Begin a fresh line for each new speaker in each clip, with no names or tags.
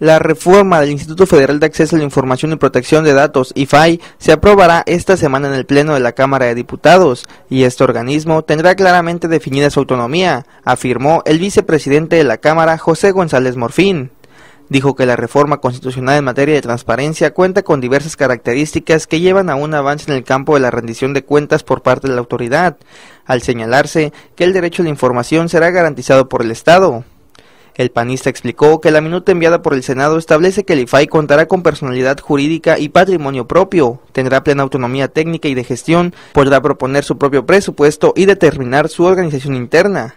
La reforma del Instituto Federal de Acceso a la Información y Protección de Datos, IFAI, se aprobará esta semana en el Pleno de la Cámara de Diputados y este organismo tendrá claramente definida su autonomía, afirmó el vicepresidente de la Cámara, José González Morfín. Dijo que la reforma constitucional en materia de transparencia cuenta con diversas características que llevan a un avance en el campo de la rendición de cuentas por parte de la autoridad, al señalarse que el derecho a la información será garantizado por el Estado. El panista explicó que la minuta enviada por el Senado establece que el IFAI contará con personalidad jurídica y patrimonio propio, tendrá plena autonomía técnica y de gestión, podrá proponer su propio presupuesto y determinar su organización interna.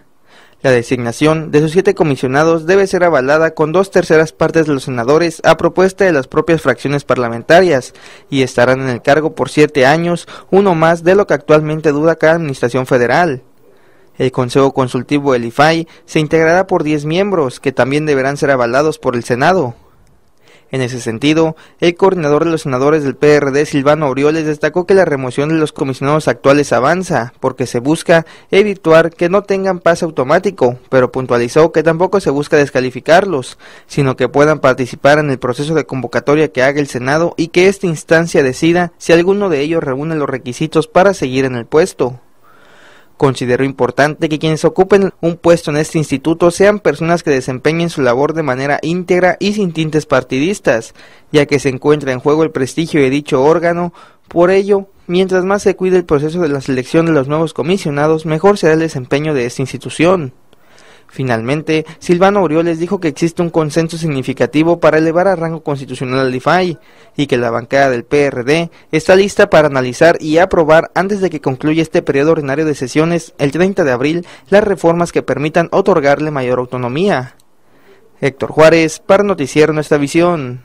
La designación de sus siete comisionados debe ser avalada con dos terceras partes de los senadores a propuesta de las propias fracciones parlamentarias y estarán en el cargo por siete años, uno más de lo que actualmente duda cada administración federal. El Consejo Consultivo del IFAI se integrará por 10 miembros que también deberán ser avalados por el Senado. En ese sentido, el coordinador de los senadores del PRD, Silvano Orioles, destacó que la remoción de los comisionados actuales avanza, porque se busca evitar que no tengan pase automático, pero puntualizó que tampoco se busca descalificarlos, sino que puedan participar en el proceso de convocatoria que haga el Senado y que esta instancia decida si alguno de ellos reúne los requisitos para seguir en el puesto. Considero importante que quienes ocupen un puesto en este instituto sean personas que desempeñen su labor de manera íntegra y sin tintes partidistas, ya que se encuentra en juego el prestigio de dicho órgano. Por ello, mientras más se cuide el proceso de la selección de los nuevos comisionados, mejor será el desempeño de esta institución. Finalmente, Silvano Orioles dijo que existe un consenso significativo para elevar a rango constitucional al IFAI y que la bancada del PRD está lista para analizar y aprobar antes de que concluya este periodo ordinario de sesiones el 30 de abril las reformas que permitan otorgarle mayor autonomía. Héctor Juárez, para Noticiero Nuestra Visión.